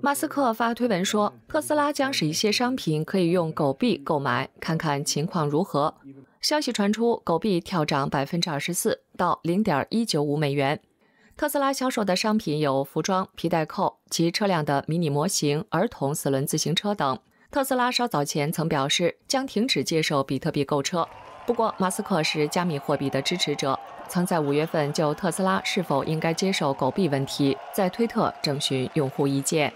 马斯克发推文说：“特斯拉将使一些商品可以用狗币购买，看看情况如何。”消息传出，狗币跳涨百分之二十四，到零点一九五美元。特斯拉销售的商品有服装、皮带扣及车辆的迷你模型、儿童四轮自行车等。特斯拉稍早前曾表示将停止接受比特币购车，不过马斯克是加密货币的支持者，曾在五月份就特斯拉是否应该接受狗币问题在推特征询用户意见。